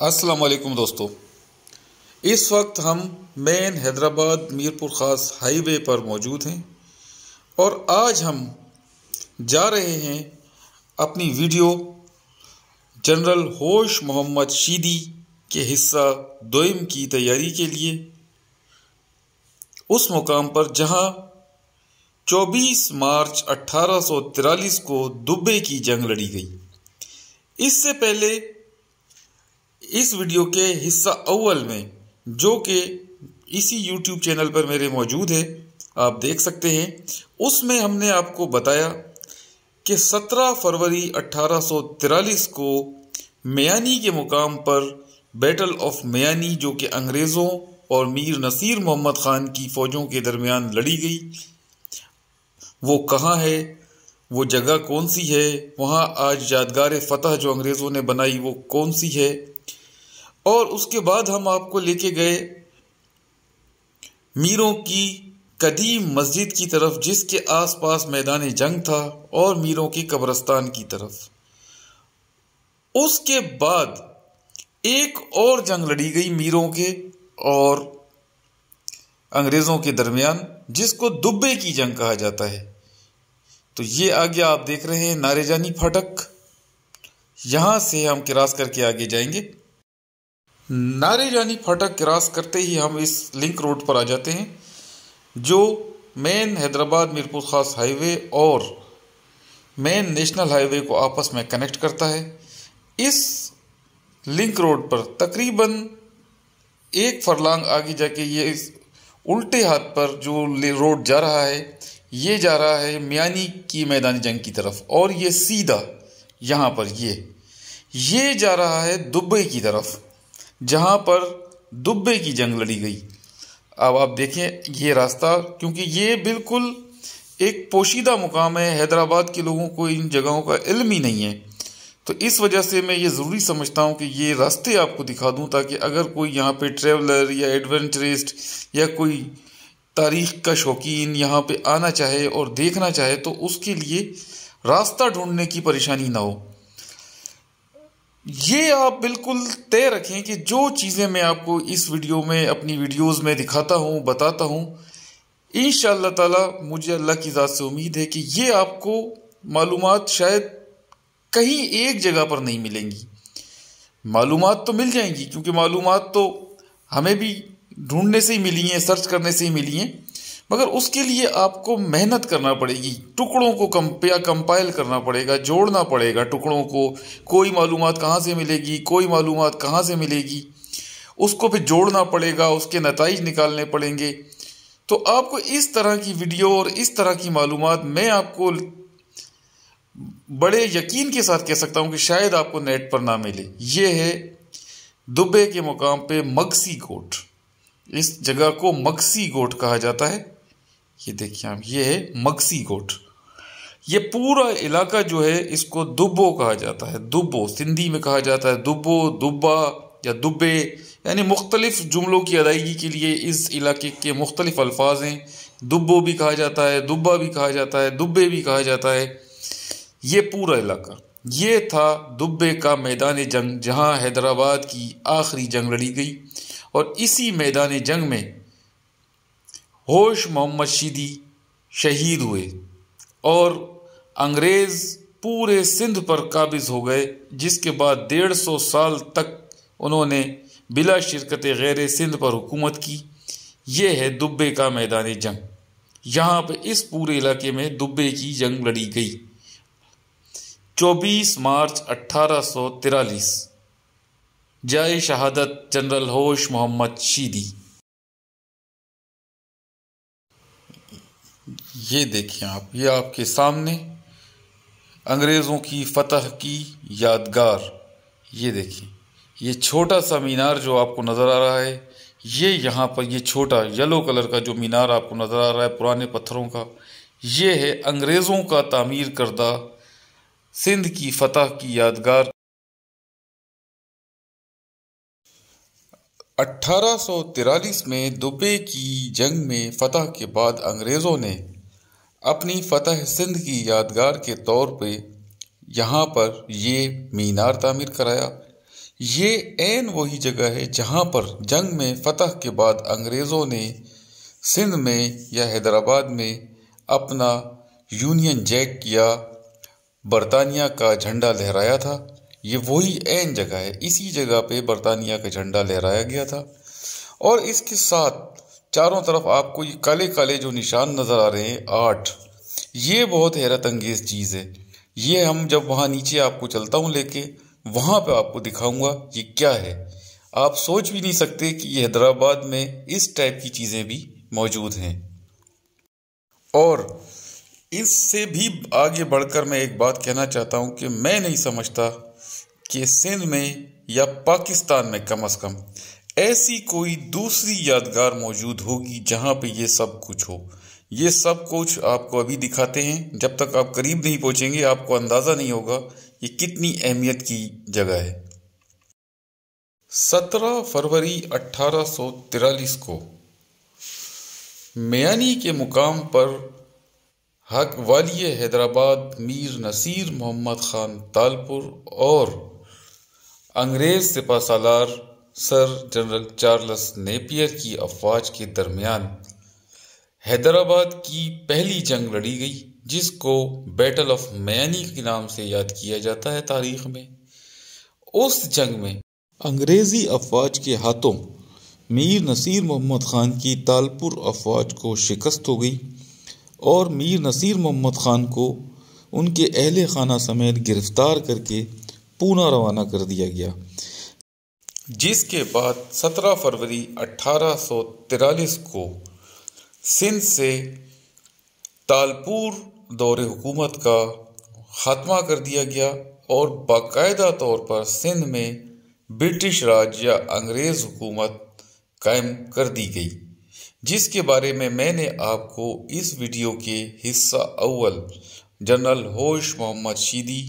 असलकम दोस्तों इस वक्त हम मेन हैदराबाद मीरपुर ख़ास हाईवे पर मौजूद हैं और आज हम जा रहे हैं अपनी वीडियो जनरल होश मोहम्मद शीदी के हिस्सा दोम की तैयारी के लिए उस मुकाम पर जहां 24 मार्च 1843 को दुबे की जंग लड़ी गई इससे पहले इस वीडियो के हिस्सा अव्वल में जो कि इसी यूट्यूब चैनल पर मेरे मौजूद है आप देख सकते हैं उसमें हमने आपको बताया कि 17 फरवरी अट्ठारह को मियानी के मुकाम पर बैटल ऑफ मियानी जो कि अंग्रेज़ों और मीर नसीर मोहम्मद ख़ान की फ़ौजों के दरमियान लड़ी गई वो कहाँ है वो जगह कौन सी है वहाँ आज यादगार फ़तह जो अंग्रेज़ों ने बनाई वो कौन सी है और उसके बाद हम आपको लेके गए मीरों की कदीम मस्जिद की तरफ जिसके आसपास मैदान जंग था और मीरों की कब्रस्तान की तरफ उसके बाद एक और जंग लड़ी गई मीरों के और अंग्रेज़ों के दरमियान जिसको दुब्बे की जंग कहा जाता है तो ये आगे आप देख रहे हैं नारेजानी फटक यहाँ से हम क्रॉस करके आगे जाएंगे नारे जानी फाटक क्रॉस करते ही हम इस लिंक रोड पर आ जाते हैं जो मेन हैदराबाद मीरपुर खास हाईवे और मेन नेशनल हाईवे को आपस में कनेक्ट करता है इस लिंक रोड पर तकरीबन एक फरलांग आगे जाके ये इस उल्टे हाथ पर जो रोड जा रहा है ये जा रहा है मियानी की मैदानी जंग की तरफ और ये सीधा यहाँ पर ये ये जा रहा है दुबई की तरफ जहाँ पर दुब्बे की जंग लड़ी गई अब आप देखें ये रास्ता क्योंकि ये बिल्कुल एक पोशीदा मुकाम है हैदराबाद के लोगों को इन जगहों का इल्म ही नहीं है तो इस वजह से मैं ये ज़रूरी समझता हूँ कि ये रास्ते आपको दिखा दूँ ताकि अगर कोई यहाँ पे ट्रेवलर या एडवेंचरिस्ट या कोई तारीख का शौकीन यहाँ पे आना चाहे और देखना चाहे तो उसके लिए रास्ता ढूंढने की परेशानी ना हो ये आप बिल्कुल तय रखें कि जो चीज़ें मैं आपको इस वीडियो में अपनी वीडियोस में दिखाता हूँ बताता हूँ इन ताला मुझे अल्लाह की ज़ात से उम्मीद है कि ये आपको मालूम शायद कहीं एक जगह पर नहीं मिलेंगी मालूम तो मिल जाएंगी क्योंकि मालूम तो हमें भी ढूंढने से ही मिली हैं सर्च करने से ही मिली हैं मगर उसके लिए आपको मेहनत करना पड़ेगी टुकड़ों को कम या कंपाइल करना पड़ेगा जोड़ना पड़ेगा टुकड़ों को कोई मालूम कहाँ से मिलेगी कोई मालूम कहाँ से मिलेगी उसको फिर जोड़ना पड़ेगा उसके नतज निकालने पड़ेंगे तो आपको इस तरह की वीडियो और इस तरह की मालूम मैं आपको बड़े यकीन के साथ कह सकता हूँ कि शायद आपको नेट पर ना मिले ये है दुबे के मुकाम पे मक्सी गोट इस जगह को मक्सी गोट कहा जाता है ये देखिए आप ये है मक्सी गोट ये पूरा इलाका जो है इसको दुब्बो कहा जाता है दुब्बो सिंधी में कहा जाता है दुब्बो दुब्बा या दुब्बे यानी मुख्तलिफ जुमलों की अदायगी के लिए इस इलाके के मुख्तलिफ अल्फाज हैं दुब्बो भी कहा जाता है दुब्बा भी कहा जाता है दुब्बे भी कहा जाता है ये पूरा इलाका ये था दुब्बे का मैदान जंग जहाँ हैदराबाद की आखिरी जंग लड़ी गई और इसी मैदान जंग में होश मोहम्मद शीदी शहीद हुए और अंग्रेज़ पूरे सिंध पर काबिज हो गए जिसके बाद डेढ़ सौ साल तक उन्होंने बिला शिरकत गैर सिंध पर हुकूमत की यह है दुबे का मैदान जंग यहाँ पर इस पूरे इलाके में दुबे की जंग लड़ी गई 24 मार्च अट्ठारह जाए शहादत जनरल होश मोहम्मद शीदी ये देखिए आप ये आपके सामने अंग्रेज़ों की फतह की यादगार ये देखिए ये छोटा सा मीनार जो आपको नज़र आ रहा है ये यहाँ पर ये छोटा येलो कलर का जो मीनार आपको नज़र आ रहा है पुराने पत्थरों का ये है अंग्रेज़ों का तामीर करदा सिंध की फतह की यादगार 1843 में दुबे की जंग में फतह के बाद अंग्रेज़ों ने अपनी फ़तह सिंध की यादगार के तौर पे यहाँ पर ये मीनार तामीर कराया ये एन वही जगह है जहाँ पर जंग में फ़तह के बाद अंग्रेज़ों ने सिंध में या हैदराबाद में अपना यूनियन जैक या बरतानिया का झंडा लहराया था ये वही एन जगह है इसी जगह पे बरतानिया का झंडा लहराया गया था और इसके साथ चारों तरफ आपको ये काले काले जो निशान नज़र आ रहे हैं आठ ये बहुत हैरत अंगेज़ चीज़ है ये हम जब वहाँ नीचे आपको चलता हूँ लेके वहाँ पे आपको दिखाऊंगा ये क्या है आप सोच भी नहीं सकते कि ये हैदराबाद में इस टाइप की चीज़ें भी मौजूद हैं और इससे भी आगे बढ़कर मैं एक बात कहना चाहता हूँ कि मैं नहीं समझता कि सिंध में या पाकिस्तान में कम अज़ कम ऐसी कोई दूसरी यादगार मौजूद होगी जहां पे ये सब कुछ हो ये सब कुछ आपको अभी दिखाते हैं जब तक आप करीब नहीं पहुंचेंगे आपको अंदाज़ा नहीं होगा ये कितनी अहमियत की जगह है 17 फरवरी अट्ठारह को मियानी के मुकाम पर हक वाली हैदराबाद मीर नसीर मोहम्मद ख़ान तालपुर और अंग्रेज़ सिपा सालार सर जनरल चार्ल्स नेपियर की अफवाज के दरमियान हैदराबाद की पहली जंग लड़ी गई जिसको बैटल ऑफ मैनी के नाम से याद किया जाता है तारीख में उस जंग में अंग्रेज़ी अफवाज के हाथों मीर नसीर मोहम्मद ख़ान की तालपुर अफवाज को शिकस्त हो गई और मीर नसीर मोहम्मद ख़ान को उनके अहल खाना समेत गिरफ्तार करके पूना रवाना कर दिया गया जिसके बाद 17 फरवरी अट्ठारह को सिंध से तालपुर दौर हुकूमत का खात्मा कर दिया गया और बाकायदा तौर पर सिंध में ब्रिटिश राज या अंग्रेज़ हुकूमत कायम कर दी गई जिसके बारे में मैंने आपको इस वीडियो के हिस्सा अव्वल जनरल होश मोहम्मद शीदी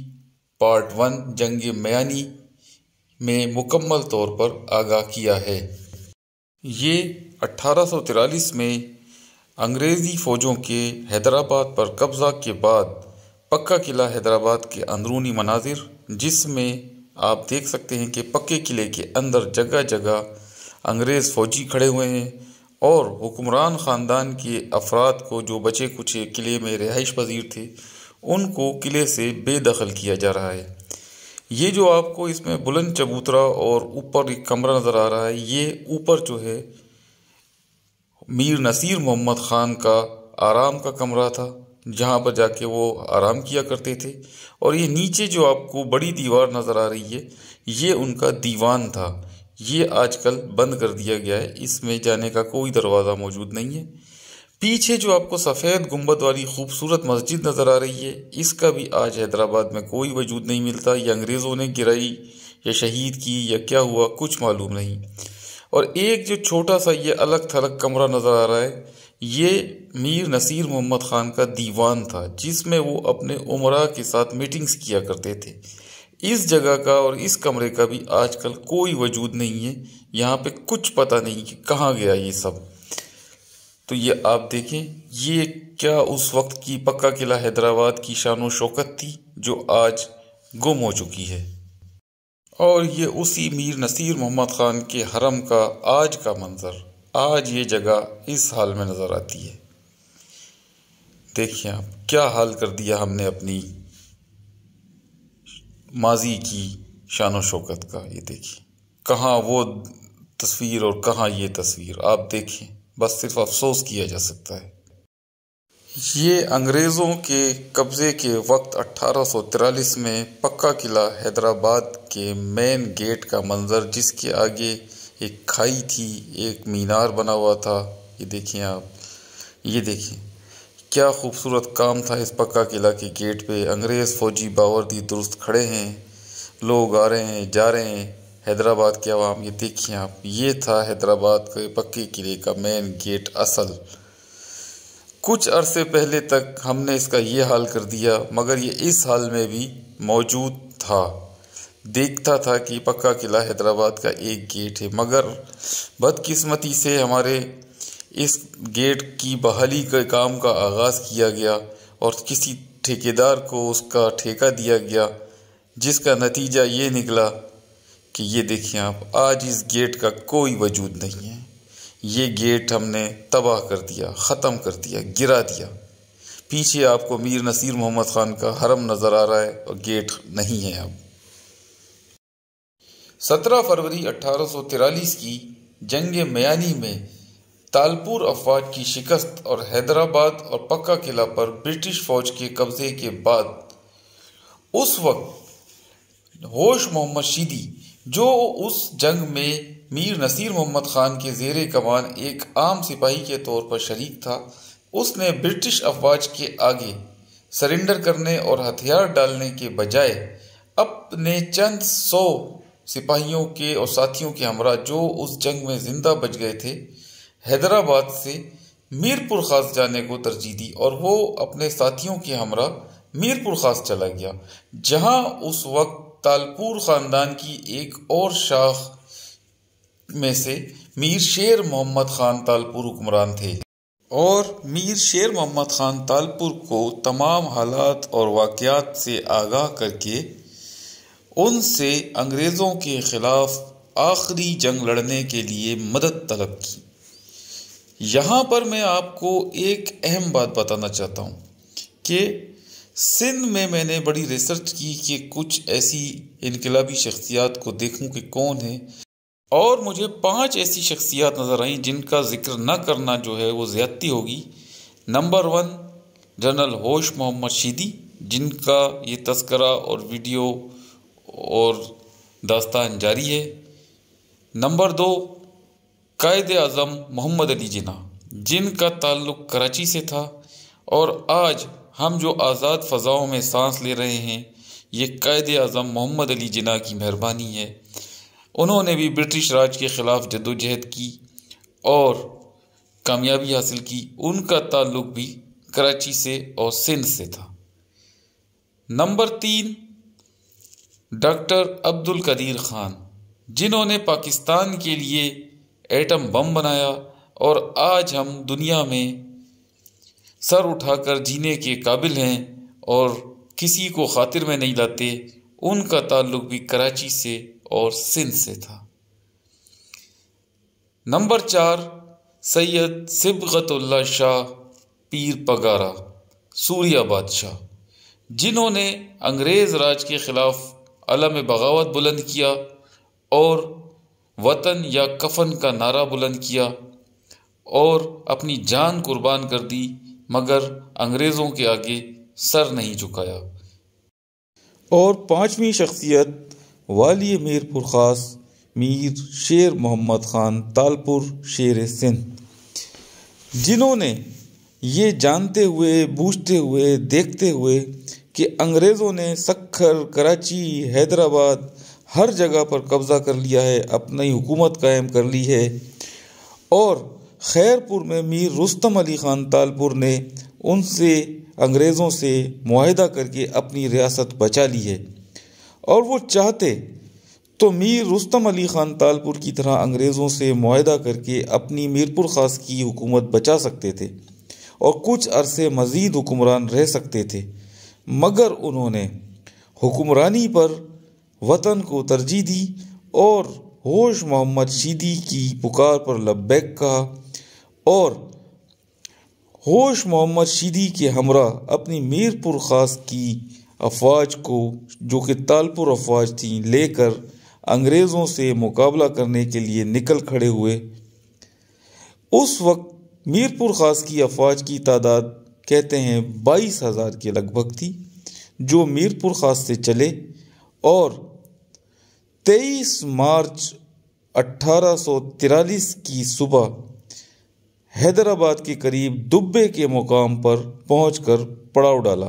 पार्ट वन जंग मयानी में मुकम्मल तौर पर आगाह किया है ये अट्ठारह में अंग्रेज़ी फ़ौजों के हैदराबाद पर कब्ज़ा के बाद पक्का किला हैदराबाद के अंदरूनी मनाजिर जिसमें आप देख सकते हैं कि पक्के किले के अंदर जगह जगह अंग्रेज़ फ़ौजी खड़े हुए हैं और हुक्मरान ख़ानदान के अफराद को जो बचे कुछ किले में रिहाइश पजीर थे उनको किले से बेदखल किया जा रहा है ये जो आपको इसमें बुलंद चबूतरा और ऊपर एक कमरा नज़र आ रहा है ये ऊपर जो है मीर नसीर मोहम्मद ख़ान का आराम का कमरा था जहाँ पर जाके वो आराम किया करते थे और ये नीचे जो आपको बड़ी दीवार नज़र आ रही है ये उनका दीवान था ये आजकल बंद कर दिया गया है इसमें जाने का कोई दरवाज़ा मौजूद नहीं है पीछे जो आपको सफ़ेद गुंबद वाली खूबसूरत मस्जिद नज़र आ रही है इसका भी आज हैदराबाद में कोई वजूद नहीं मिलता या अंग्रेज़ों ने गिराई या शहीद की या क्या हुआ कुछ मालूम नहीं और एक जो छोटा सा ये अलग थलग कमरा नज़र आ रहा है ये मीर नसीर मोहम्मद ख़ान का दीवान था जिसमें वो अपने उमरा के साथ मीटिंग्स किया करते थे इस जगह का और इस कमरे का भी आजकल कोई वजूद नहीं है यहाँ पे कुछ पता नहीं कि कहाँ गया ये सब तो ये आप देखें ये क्या उस वक्त की पक्का किला हैदराबाद की शान शौकत थी जो आज गुम हो चुकी है और ये उसी मीर नसीर मोहम्मद ख़ान के हरम का आज का मंज़र आज ये जगह इस हाल में नज़र आती है देखिए आप क्या हाल कर दिया हमने अपनी माजी की शान शौकत का ये देखिए कहाँ वो तस्वीर और कहाँ ये तस्वीर आप देखें बस सिर्फ अफसोस किया जा सकता है ये अंग्रेज़ों के कब्ज़े के वक्त 1843 में पक्का किला हैदराबाद के मेन गेट का मंज़र जिसके आगे एक खाई थी एक मीनार बना हुआ था ये देखिए आप ये देखिए क्या खूबसूरत काम था इस पक्का किला के गेट पे अंग्रेज़ फ़ौजी बावर्दी दुरुस्त खड़े हैं लोग आ रहे हैं जा रहे हैं हैदराबाद के आवाम ये देखिए आप ये था हैदराबाद के पक्के किले का मेन गेट असल कुछ अरसे पहले तक हमने इसका ये हाल कर दिया मगर ये इस हाल में भी मौजूद था देखता था कि पक्का किला हैदराबाद का एक गेट है मगर बदकिस्मती से हमारे इस गेट की बहाली के काम का आगाज़ किया गया और किसी ठेकेदार को उसका ठेका दिया गया जिसका नतीजा ये निकला कि ये देखिए आप आज इस गेट का कोई वजूद नहीं है ये गेट हमने तबाह कर दिया ख़त्म कर दिया गिरा दिया पीछे आपको मीर नसीर मोहम्मद ख़ान का हरम नज़र आ रहा है और गेट नहीं है अब सत्रह फरवरी तिरालीस की जंग मयानी में तालपुर अफवाज की शिकस्त और हैदराबाद और पक्का किला पर ब्रिटिश फौज के कब्ज़े के बाद उस वक्त होश मोहम्मद शीदी जो उस जंग में मीर नसीर मोहम्मद खान के जेर कमान एक आम सिपाही के तौर पर शरीक था उसने ब्रिटिश अफवाज के आगे सरेंडर करने और हथियार डालने के बजाय अपने चंद सौ सिपाहियों के और साथियों के हमरा जो उस जंग में जिंदा बच गए थे हैदराबाद से मीरपुर खास जाने को तरजीह दी और वो अपने साथियों के हमरा मीरपुर खास चला गया जहां उस वक्त तालपुर ख़ानदान की एक और शाख में से मीर शेर मोहम्मद ख़ान तालपुर हुक्मरान थे और मीर शेर मोहम्मद ख़ान तालपुर को तमाम हालात और वाकयात से आगाह करके उनसे अंग्रेज़ों के ख़िलाफ़ आखिरी जंग लड़ने के लिए मदद तलब की यहाँ पर मैं आपको एक अहम बात बताना चाहता हूँ कि सिंध में मैंने बड़ी रिसर्च की कि कुछ ऐसी इनकलाबी शख्सियात को देखूं कि कौन है और मुझे पांच ऐसी शख्सियात नज़र आई जिनका जिक्र न करना जो है वो ज़्यादती होगी नंबर वन जनरल होश मोहम्मद शीदी जिनका ये तस्करा और वीडियो और दास्तान जारी है नंबर दो कायद अज़म मोहम्मद अली जिना जिनका ताल्लुक़ कराची से था और आज हम जो आज़ाद फ़ज़ाओं में सांस ले रहे हैं ये कायद अज़म मोहम्मद अली जिना की मेहरबानी है उन्होंने भी ब्रिटिश राज के ख़िलाफ़ जदोजहद की और कामयाबी हासिल की उनका ताल्लुक भी कराची से और सिंध से था नंबर तीन डॉक्टर अब्दुल कदीर ख़ान जिन्होंने पाकिस्तान के लिए एटम बम बनाया और आज हम दुनिया में सर उठाकर जीने के काबिल हैं और किसी को खातिर में नहीं लाते उनका ताल्लुक भी कराची से और सिंध से था नंबर चार सैयद सिबगतुल्ला शाह पीर पगारा सूर्या बादशाह जिन्होंने अंग्रेज़ राज के ख़िलाफ़ अलम बगावत बुलंद किया और वतन या कफन का नारा बुलंद किया और अपनी जान कुर्बान कर दी मगर अंग्रेज़ों के आगे सर नहीं झुकाया और पांचवी शख्सियत वाली मीरपुर ख़ास मीर शेर मोहम्मद ख़ान तालपुर शेर सिंध जिन्होंने ये जानते हुए बूझते हुए देखते हुए कि अंग्रेज़ों ने सखर कराची हैदराबाद हर जगह पर कब्ज़ा कर लिया है अपनी हुकूमत कायम कर ली है और खैरपुर में मीर रुस्तम अली ख़ान तालपुर ने उनसे अंग्रेज़ों से माहदा करके अपनी रियासत बचा ली है और वो चाहते तो मीर रुस्तम अली ख़ान तालपुर की तरह अंग्रेज़ों से माहिदा करके अपनी मीरपुर ख़ास की हुकूमत बचा सकते थे और कुछ अरसे मज़ीद हुक्मरान रह सकते थे मगर उन्होंने हुक्मरानी पर वतन को तरजीह दी और होश मोहम्मद शीदी की पुकार पर लब्बैक कहा और होश मोहम्मद शीदी के हमरा अपनी मीरपुर ख़ास की अफवाज को जो कि तालपुर अफवाज थी लेकर अंग्रेज़ों से मुकाबला करने के लिए निकल खड़े हुए उस वक्त मीरपुर ख़ास की अफवाज की तादाद कहते हैं बाईस हज़ार के लगभग थी जो मीरपुर ख़ास से चले और तेईस मार्च अट्ठारह की सुबह हैदराबाद के करीब दुब्बे के मुकाम पर पहुंचकर पड़ाव डाला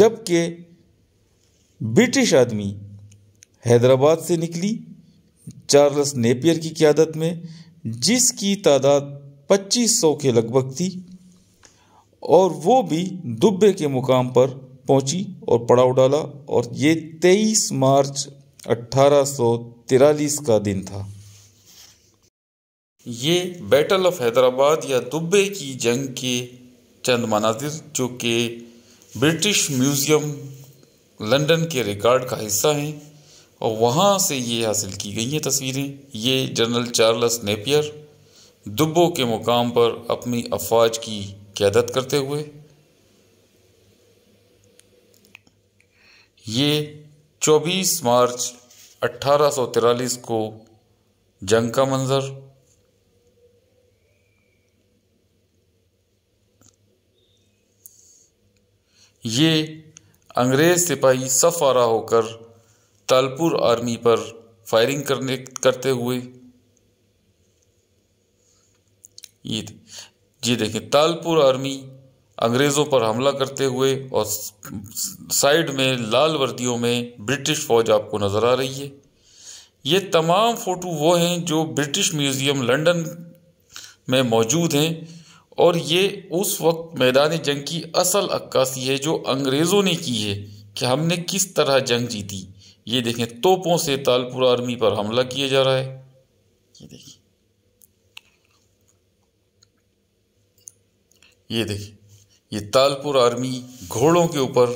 जबकि ब्रिटिश आदमी हैदराबाद से निकली चार्ल्स नेपियर की क्यादत में जिसकी तादाद 2500 के लगभग थी और वो भी दुब्बे के मुकाम पर पहुंची और पड़ाव डाला और ये 23 मार्च अट्ठारह का दिन था ये बैटल ऑफ हैदराबाद या दुबे की जंग के चंद मनाजिर जो कि ब्रिटिश म्यूज़ियम लंदन के रिकॉर्ड का हिस्सा हैं और वहाँ से ये हासिल की गई हैं तस्वीरें ये जनरल चार्ल्स नेपियर दुबो के मुकाम पर अपनी अफवाज की क्यादत करते हुए ये 24 मार्च तिरालीस को जंग का मंज़र ये अंग्रेज़ सिपाही सफ़ारा होकर तालपुर आर्मी पर फायरिंग करने करते हुए ये ये देखें तालपुर आर्मी अंग्रेज़ों पर हमला करते हुए और साइड में लाल वर्दियों में ब्रिटिश फ़ौज आपको नज़र आ रही है ये तमाम फ़ोटो वो हैं जो ब्रिटिश म्यूज़ियम लंदन में मौजूद हैं और ये उस वक्त मैदान जंग की असल अक्कासी है जो अंग्रेज़ों ने की है कि हमने किस तरह जंग जीती ये देखें तोपों से तालपुर आर्मी पर हमला किया जा रहा है ये देखिए ये देखिए ये तालपुर आर्मी घोड़ों के ऊपर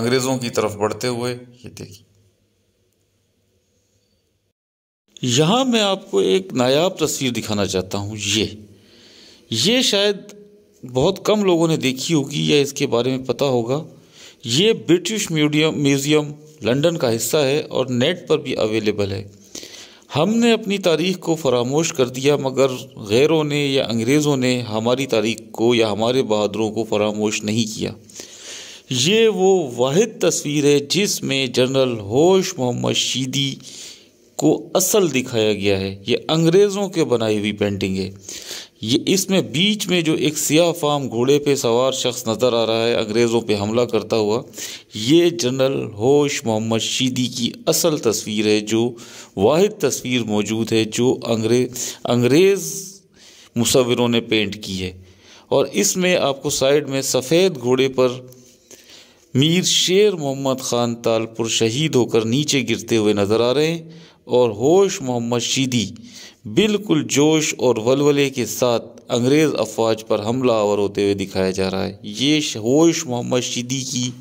अंग्रेज़ों की तरफ बढ़ते हुए ये देखिए यहां मैं आपको एक नायाब तस्वीर दिखाना चाहता हूं ये ये शायद बहुत कम लोगों ने देखी होगी या इसके बारे में पता होगा ये ब्रिटिश म्यूडियम म्यूज़ियम लंदन का हिस्सा है और नेट पर भी अवेलेबल है हमने अपनी तारीख को फरामोश कर दिया मगर गैरों ने या अंग्रेज़ों ने हमारी तारीख को या हमारे बहादुरों को फरामोश नहीं किया ये वो वाद तस्वीर है जिसमें जनरल होश मोहम्मद शीदी को असल दिखाया गया है ये अंग्रेज़ों के बनाई हुई पेंटिंग है ये इसमें बीच में जो एक सियाह फाम घोड़े पे सवार शख्स नज़र आ रहा है अंग्रेज़ों पे हमला करता हुआ ये जनरल होश मोहम्मद शीदी की असल तस्वीर है जो वाद तस्वीर मौजूद है जो अंग्रेज अंग्रेज़ मुसविरों ने पेंट की है और इसमें आपको साइड में सफ़ेद घोड़े पर मीर शेर मोहम्मद ख़ान तालपुर शहीद होकर नीचे गिरते हुए नज़र आ रहे हैं और होश मोहम्मद शीदी बिल्कुल जोश और वलवले के साथ अंग्रेज़ अफवाज पर हमला आवर होते हुए दिखाया जा रहा है ये होश मोहम्मद शिदी की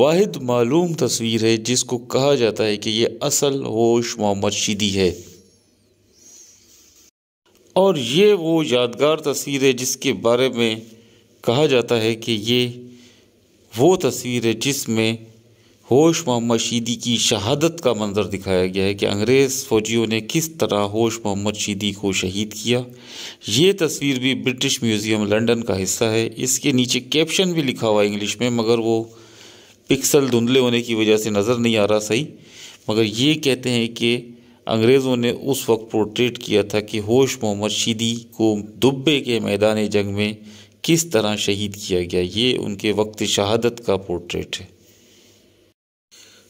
वाहिद मालूम तस्वीर है जिसको कहा जाता है कि यह असल होश मोहम्मद शिदी है और ये वो यादगार तस्वीर है जिसके बारे में कहा जाता है कि ये वो तस्वीर है जिसमें होश मोहम्मद शीदी की शहादत का मंजर दिखाया गया है कि अंग्रेज़ फ़ौजियों ने किस तरह होश मोहम्मद शीदी को शहीद किया ये तस्वीर भी ब्रिटिश म्यूज़ियम लंदन का हिस्सा है इसके नीचे कैप्शन भी लिखा हुआ है इंग्लिश में मगर वो पिक्सल धुंधले होने की वजह से नज़र नहीं आ रहा सही मगर ये कहते हैं कि अंग्रेज़ों ने उस वक्त पोर्ट्रेट किया था कि होश मोहम्मद शीदी को दुब्बे के मैदान जंग में किस तरह शहीद किया गया ये उनके वक्त शहादत का पोर्ट्रेट है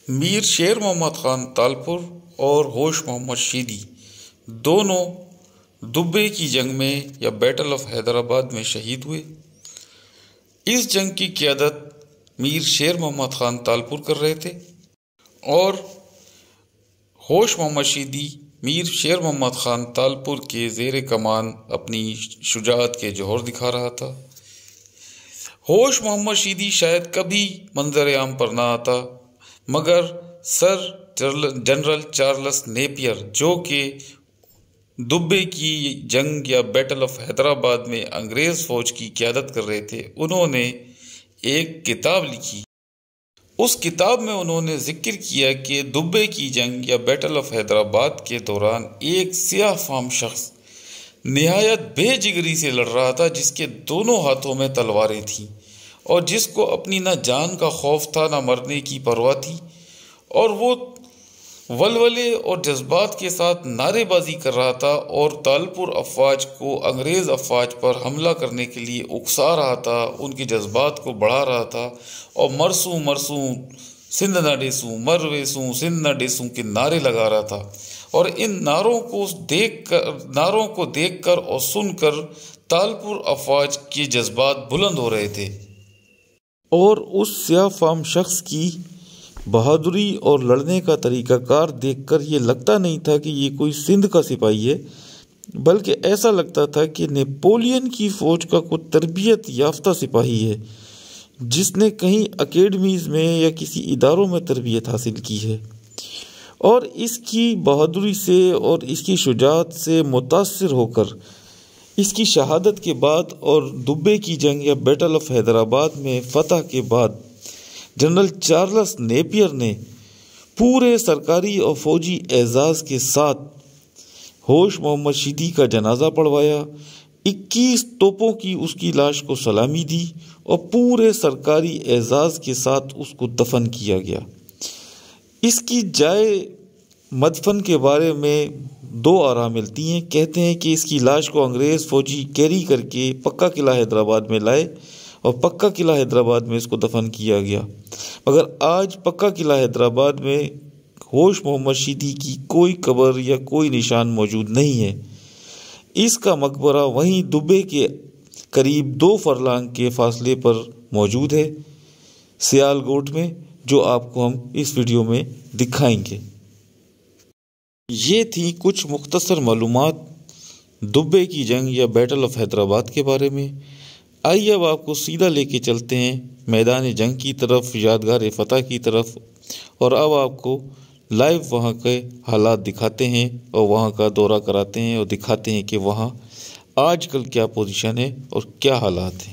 मीर शेर मोहम्मद ख़ान तालपुर और होश मोहम्मद शीदी दोनों दुबे की जंग में या बैटल ऑफ हैदराबाद में शहीद हुए इस जंग की क्यादत मीर शेर मोहम्मद ख़ान तालपुर कर रहे थे और होश मोहम्मद शीदी मीर शेर मोहम्मद ख़ान तालपुर के जेर कमान अपनी शुजात के जौहर दिखा रहा था होश मोहम्मद शीदी शायद कभी मंजर आम पर ना आता मगर सर जनरल चार्ल्स नेपियर जो कि दुबे की जंग या बैटल ऑफ हैदराबाद में अंग्रेज़ फ़ौज की क्यादत कर रहे थे उन्होंने एक किताब लिखी उस किताब में उन्होंने जिक्र किया कि दुबे की जंग या बैटल ऑफ हैदराबाद के दौरान एक सियाह फाम शख्स नहायत बेजिगरी से लड़ रहा था जिसके दोनों हाथों में तलवारें थीं और जिसको अपनी ना जान का खौफ था ना मरने की परवाह थी और वो वलवले और जज्बात के साथ नारेबाजी कर रहा था और तालपुर अफवाज को अंग्रेज़ अफवाज पर हमला करने के लिए उकसा रहा था उनके जज्बात को बढ़ा रहा था और मरसू मरसू सिंध न डेसूँ मर वेसूँ सिंध न डेसूँ के नारे लगा रहा था और इन नारों को देख कर नारों को देख कर और सुन कर तालपुर अफवाज के जज्बात बुलंद हो रहे थे और उस फाम शख्स की बहादुरी और लड़ने का तरीकाकार कर ये लगता नहीं था कि ये कोई सिंध का सिपाही है बल्कि ऐसा लगता था कि नेपोलियन की फ़ौज का कोई तरबियत याफ्ता सिपाही है जिसने कहीं अकेडमीज़ में या किसी इदारों में तरबियत हासिल की है और इसकी बहादुरी से और इसकी शुजात से मुतासर होकर इसकी शहादत के बाद और दुबे की जंग या बैटल ऑफ हैदराबाद में फतह के बाद जनरल चार्ल्स नेपियर ने पूरे सरकारी और फौजी एजाज़ के साथ होश मोहम्मद शीदी का जनाजा पढ़वाया 21 तोपों की उसकी लाश को सलामी दी और पूरे सरकारी एजाज़ के साथ उसको दफन किया गया इसकी जाए मदफन के बारे में दो आरा मिलती हैं कहते हैं कि इसकी लाश को अंग्रेज़ फ़ौजी कैरी करके पक्का किला हैदराबाद में लाए और पक्का किला हैदराबाद में इसको दफन किया गया मगर आज पक्का किला हैदराबाद में होश मोहम्मद शीदी की कोई कब्र या कोई निशान मौजूद नहीं है इसका मकबरा वहीं दुबे के करीब दो फरलांग के फासले पर मौजूद है सियालकोट में जो आपको हम इस वीडियो में दिखाएंगे ये थी कुछ मुख्तसर मालूम दुबे की जंग या बैटल ऑफ हैदराबाद के बारे में आइए अब आपको सीधा लेके चलते हैं मैदान जंग की तरफ यादगार फतह की तरफ और अब आपको लाइव वहाँ के हालात दिखाते हैं और वहाँ का दौरा कराते हैं और दिखाते हैं कि वहाँ आजकल क्या पोजीशन है और क्या हालात हैं